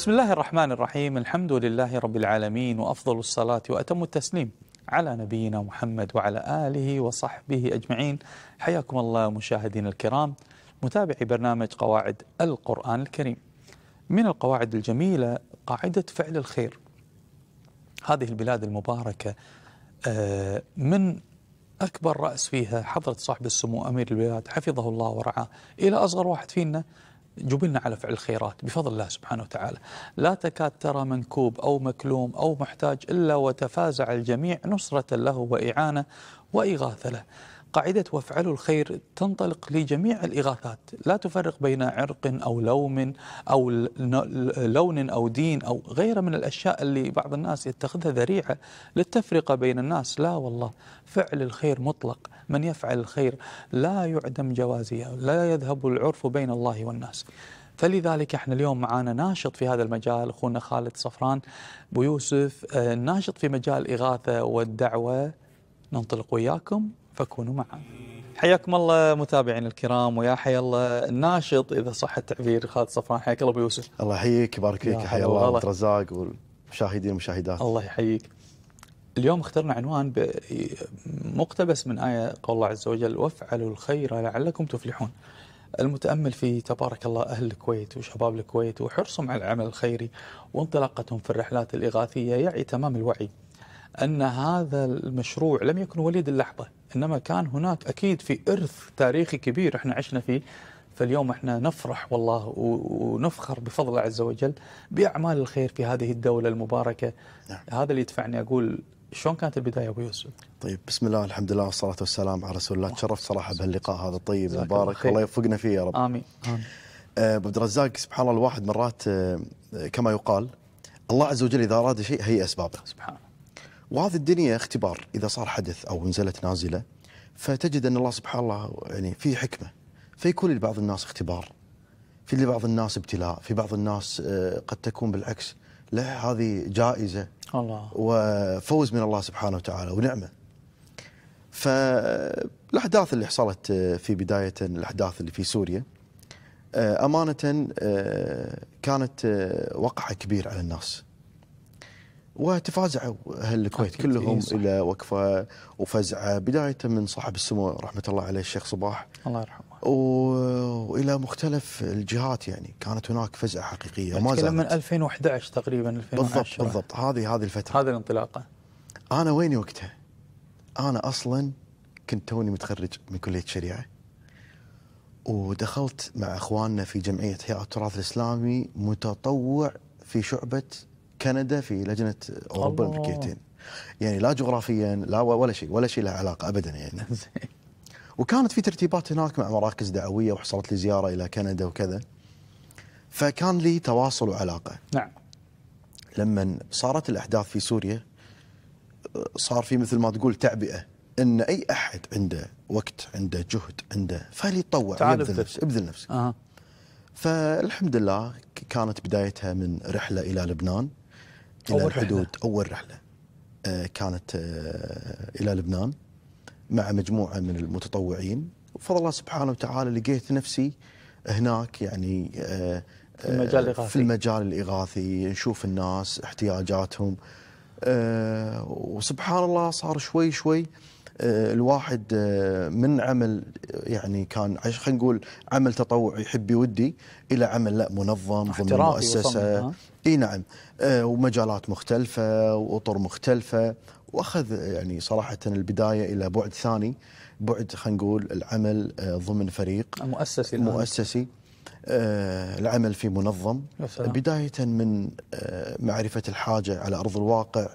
بسم الله الرحمن الرحيم الحمد لله رب العالمين وأفضل الصلاة وأتم التسليم على نبينا محمد وعلى آله وصحبه أجمعين حياكم الله مشاهدين الكرام متابعي برنامج قواعد القرآن الكريم من القواعد الجميلة قاعدة فعل الخير هذه البلاد المباركة من أكبر رأس فيها حضرة صاحب السمو أمير البلاد حفظه الله ورعاه إلى أصغر واحد فينا جبلنا على فعل الخيرات بفضل الله سبحانه وتعالى لا تكاد ترى منكوب أو مكلوم أو محتاج إلا وتفازع الجميع نصرة له وإعانة وإغاثة له قاعدة وافعلوا الخير تنطلق لجميع الإغاثات لا تفرق بين عرق أو لوم أو لون أو دين أو غيره من الأشياء اللي بعض الناس يتخذها ذريعة للتفرقة بين الناس لا والله فعل الخير مطلق من يفعل الخير لا يعدم جوازية لا يذهب العرف بين الله والناس فلذلك احنا اليوم معانا ناشط في هذا المجال اخونا خالد صفران بو يوسف آه، ناشط في مجال الاغاثه والدعوه ننطلق وياكم فكونوا معنا حياكم الله متابعينا الكرام ويا حيا الله الناشط اذا صح التعبير خالد صفران حياك الله ابو يوسف الله يحييك يبارك فيك حيا الله عبد الرزاق والمشاهدين والمشاهدات الله يحييك اليوم اخترنا عنوان مقتبس من آية قول الله عز وجل وافعلوا الخير لعلكم تفلحون المتأمل في تبارك الله أهل الكويت وشباب الكويت وحرصهم على العمل الخيري وانطلاقتهم في الرحلات الإغاثية يعي تمام الوعي أن هذا المشروع لم يكن وليد اللحظة إنما كان هناك أكيد في إرث تاريخي كبير إحنا عشنا فيه فاليوم احنا نفرح والله ونفخر بفضل الله عز وجل باعمال الخير في هذه الدوله المباركه نعم. هذا اللي يدفعني اقول شلون كانت البدايه ابو يوسف؟ طيب بسم الله الحمد لله والصلاه والسلام على رسول الله تشرفت صراحه بهاللقاء هذا الطيب المبارك الله يوفقنا فيه يا رب امين امين ابو آه، عبد الرزاق سبحان الله الواحد مرات آه، كما يقال الله عز وجل اذا اراد شيء هي اسبابه سبحان الله وهذه الدنيا اختبار إذا صار حدث أو نزلت نازلة فتجد أن الله سبحان الله يعني في حكمة فيكون لبعض الناس اختبار في لبعض الناس ابتلاء في بعض الناس آه، قد تكون بالعكس لا هذه جائزة الله وفوز من الله سبحانه وتعالى ونعمة فالأحداث آه، اللي حصلت آه، في بداية الأحداث اللي في سوريا أمانة كانت وقعة كبير على الناس وتفازعوا اهل الكويت كلهم إيه الى وقفه وفزعه بدايه من صاحب السمو رحمه الله عليه الشيخ صباح الله يرحمه و... والى مختلف الجهات يعني كانت هناك فزعه حقيقيه ما زالت من 2011 تقريبا 2010 بالضبط بالضبط هذه هذه الفتره هذه الانطلاقه انا ويني وقتها؟ انا اصلا كنت توني متخرج من كليه الشريعه ودخلت مع اخواننا في جمعيه هيئه التراث الاسلامي متطوع في شعبه كندا في لجنه اوروبا الامريكيتين يعني لا جغرافيا لا ولا شيء ولا شيء له علاقه ابدا يعني وكانت في ترتيبات هناك مع مراكز دعويه وحصلت لي زياره الى كندا وكذا فكان لي تواصل وعلاقه نعم لما صارت الاحداث في سوريا صار في مثل ما تقول تعبئه ان اي احد عنده وقت عنده جهد عنده فليتطوع يبذل نفسه ابذل نفسه آه. فالحمد لله كانت بدايتها من رحله الى لبنان إلى أول الحدود رحلة. أول رحلة آه، كانت آه، إلى لبنان مع مجموعة من المتطوعين وفضل الله سبحانه وتعالى لقيت نفسي هناك يعني آه، في المجال الإغاثي في المجال الإغاثي نشوف الناس احتياجاتهم وسبحان الله صار شوي شوي آه، الواحد آه، من عمل يعني كان خلينا نقول عمل تطوعي حبي ودي الى عمل لا منظم ضمن مؤسسه اي نعم آه، ومجالات مختلفه واطر مختلفه واخذ يعني صراحه البدايه الى بعد ثاني بعد خلينا نقول العمل ضمن فريق مؤسسي مؤسسي العمل في منظم بداية من معرفة الحاجة على أرض الواقع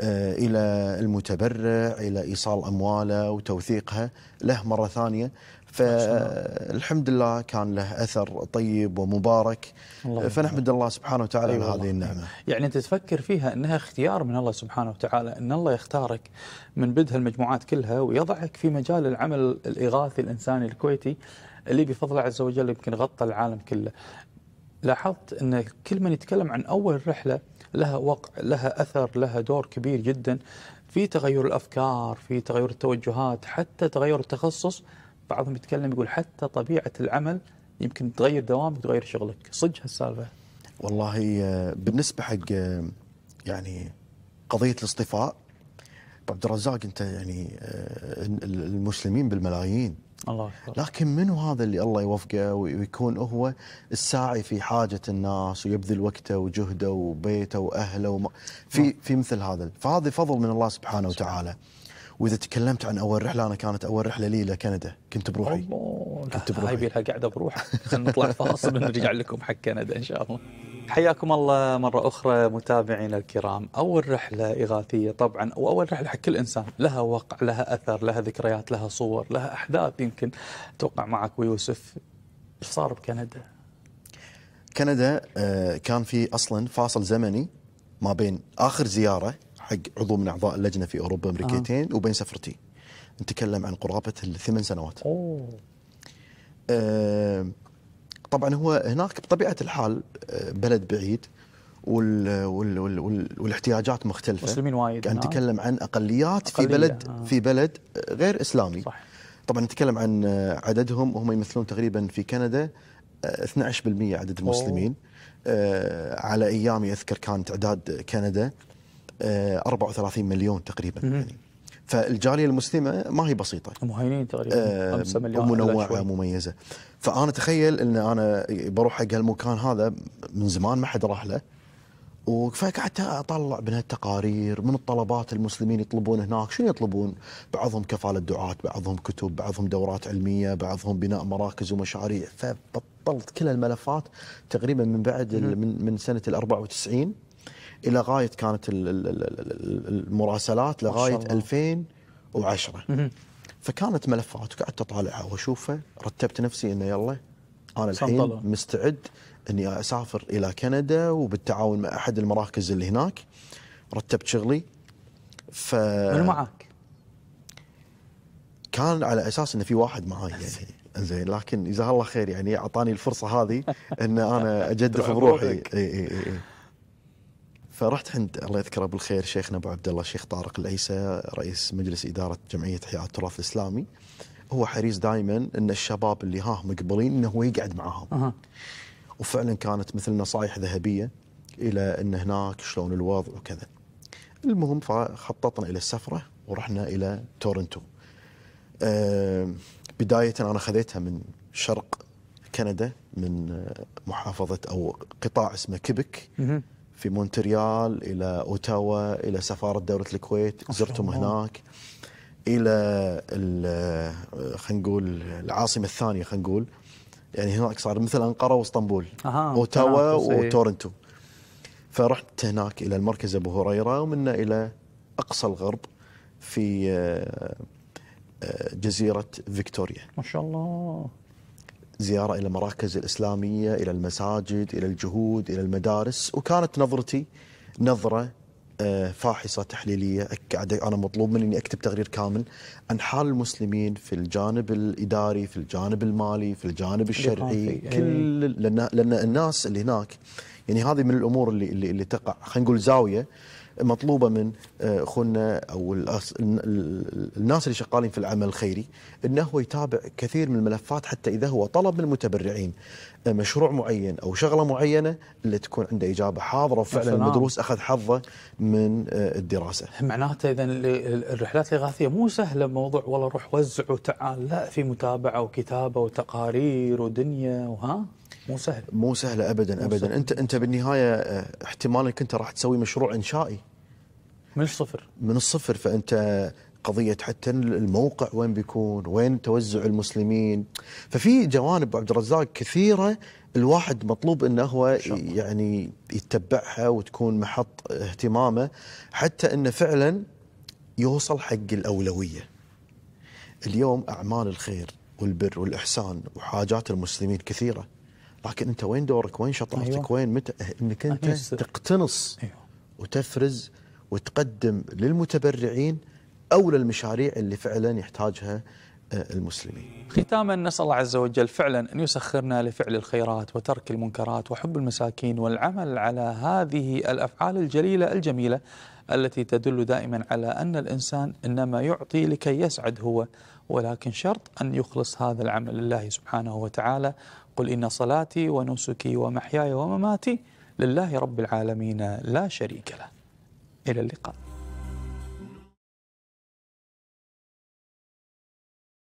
آه، الى المتبرع الى ايصال امواله وتوثيقها له مره ثانيه فالحمد لله كان له اثر طيب ومبارك آه، فنحمد الله سبحانه وتعالى على أيوة هذه النعمه. يعني انت تفكر فيها انها اختيار من الله سبحانه وتعالى ان الله يختارك من بدها هالمجموعات كلها ويضعك في مجال العمل الاغاثي الانساني الكويتي اللي بفضله عز وجل يمكن غطى العالم كله. لاحظت ان كل من يتكلم عن اول رحله لها وقع لها أثر لها دور كبير جدا في تغير الأفكار في تغير التوجهات حتى تغير التخصص بعضهم يتكلم يقول حتى طبيعة العمل يمكن تغير دوامك تغير شغلك صدق هالسالفة والله آه، بالنسبة حق آه، يعني قضية الاصطفاء عبد الرزاق انت يعني آه، المسلمين بالملايين الله أكبر. لكن منو هذا اللي الله يوفقه ويكون هو الساعي في حاجه الناس ويبذل وقته وجهده وبيته واهله وم... في نعم. في مثل هذا فهذا فضل من الله سبحانه وتعالى واذا تكلمت عن اول رحله انا كانت اول رحله لي الى كندا كنت بروحي الله كنت بروحي هاي بيها قاعده بروحك خلينا نطلع فاصل ونرجع لكم حق كندا ان شاء الله حياكم الله مرة أخرى متابعينا الكرام أول رحلة إغاثية طبعا وأول رحلة حق كل إنسان لها وقع لها أثر لها ذكريات لها صور لها أحداث يمكن توقع معك ويوسف إيش صار بكندا؟ كندا آه، كان في أصلا فاصل زمني ما بين آخر زيارة حق عضو من أعضاء اللجنة في أوروبا أمريكيتين آه. وبين سفرتي نتكلم عن قرابة الثمان سنوات أوه. آه، طبعا هو هناك بطبيعه الحال آه، بلد بعيد وال وال وال وال والاحتياجات مختلفه مسلمين وايد يعني نتكلم عن اقليات أقلية. في بلد آه. في بلد غير اسلامي صح. طبعا نتكلم عن آه، عددهم وهم يمثلون تقريبا في كندا 12% آه، عدد المسلمين أوه. على ايامي اذكر كان تعداد كندا 34 مليون تقريبا م -م. يعني فالجاليه المسلمه ما هي بسيطه مهينين تقريبا 5 آه، مليون ومنوعه ومميزه فانا اتخيل ان انا بروح حق هالمكان هذا من زمان ما حد راح له فقعدت اطلع من هالتقارير من الطلبات المسلمين يطلبون هناك شنو يطلبون؟ بعضهم كفاله دعاة، بعضهم كتب، بعضهم دورات علميه، بعضهم بناء مراكز ومشاريع، فبطلت كل الملفات تقريبا من بعد من من سنه ال 94 الى غايه كانت المراسلات لغايه 2010 فكانت ملفات وقعدت اطالعها واشوفها رتبت نفسي انه يلا انا الحين الله. مستعد اني اسافر الى كندا وبالتعاون مع احد المراكز اللي هناك رتبت شغلي ف من معك؟ كان على اساس انه في واحد معاي يعني زين لكن جزاه الله خير يعني اعطاني الفرصه هذه ان انا اجدف بروحي اي اي اي فرحت عند الله يذكره بالخير شيخنا ابو عبد الله الشيخ طارق العيسى رئيس مجلس اداره جمعيه احياء التراث الاسلامي هو حريص دائما ان الشباب اللي ها مقبلين انه هو يقعد معاهم أه. وفعلا كانت مثل نصائح ذهبيه الى ان هناك شلون الوضع وكذا المهم فخططنا الى السفره ورحنا الى تورنتو أه بدايه انا خذيتها من شرق كندا من محافظه او قطاع اسمه كيبك في مونتريال الى اوتاوا الى سفاره دوله الكويت زرتهم هناك الى آه، خلينا نقول العاصمه الثانيه خلينا نقول يعني هناك صار مثل انقره واسطنبول اوتاوا إيه. وتورنتو فرحت هناك الى المركز ابو هريره ومنه الى اقصى الغرب في آه، آه، جزيره فيكتوريا ما شاء الله زيارة إلى المراكز الإسلامية إلى المساجد إلى الجهود إلى المدارس وكانت نظرتي نظرة آه، فاحصة تحليلية أنا مطلوب مني أني أكتب تقرير كامل عن حال المسلمين في الجانب الإداري في الجانب المالي في الجانب الشرعي كل إيه. لأن الناس اللي هناك يعني هذه من الأمور اللي, اللي, اللي تقع خلينا نقول زاوية مطلوبه من اخونا آه، او الناس اللي شغالين في العمل الخيري انه هو يتابع كثير من الملفات حتى اذا هو طلب من المتبرعين آه، مشروع معين او شغله معينه اللي تكون عنده اجابه حاضره وفعلا المدروس اخذ حظه من آه، الدراسه. معناته اذا الرحلات الاغاثيه مو سهله موضوع والله روح وزع وتعال لا في متابعه وكتابه وتقارير ودنيا وها مو سهل مو سهله ابدا مو ابدا سهل. انت انت بالنهايه آه، احتمال انك انت راح تسوي مشروع انشائي من الصفر من الصفر فانت قضيه حتى الموقع وين بيكون وين توزع المسلمين ففي جوانب عبد الرزاق كثيره الواحد مطلوب انه هو يعني يتبعها وتكون محط اهتمامه حتى انه فعلا يوصل حق الاولويه اليوم اعمال الخير والبر والاحسان وحاجات المسلمين كثيره لكن انت وين دورك وين شطارتك أيوة. وين متى اه، انك انت تقتنص أيوة. وتفرز وتقدم للمتبرعين او للمشاريع اللي فعلا يحتاجها اه، المسلمين. ختاما نسال الله عز وجل فعلا ان يسخرنا لفعل الخيرات وترك المنكرات وحب المساكين والعمل على هذه الافعال الجليله الجميله التي تدل دائما على ان الانسان انما يعطي لكي يسعد هو ولكن شرط ان يخلص هذا العمل لله سبحانه وتعالى قل إن صلاتي ونسكي ومحياي ومماتي لله رب العالمين لا شريك له إلى اللقاء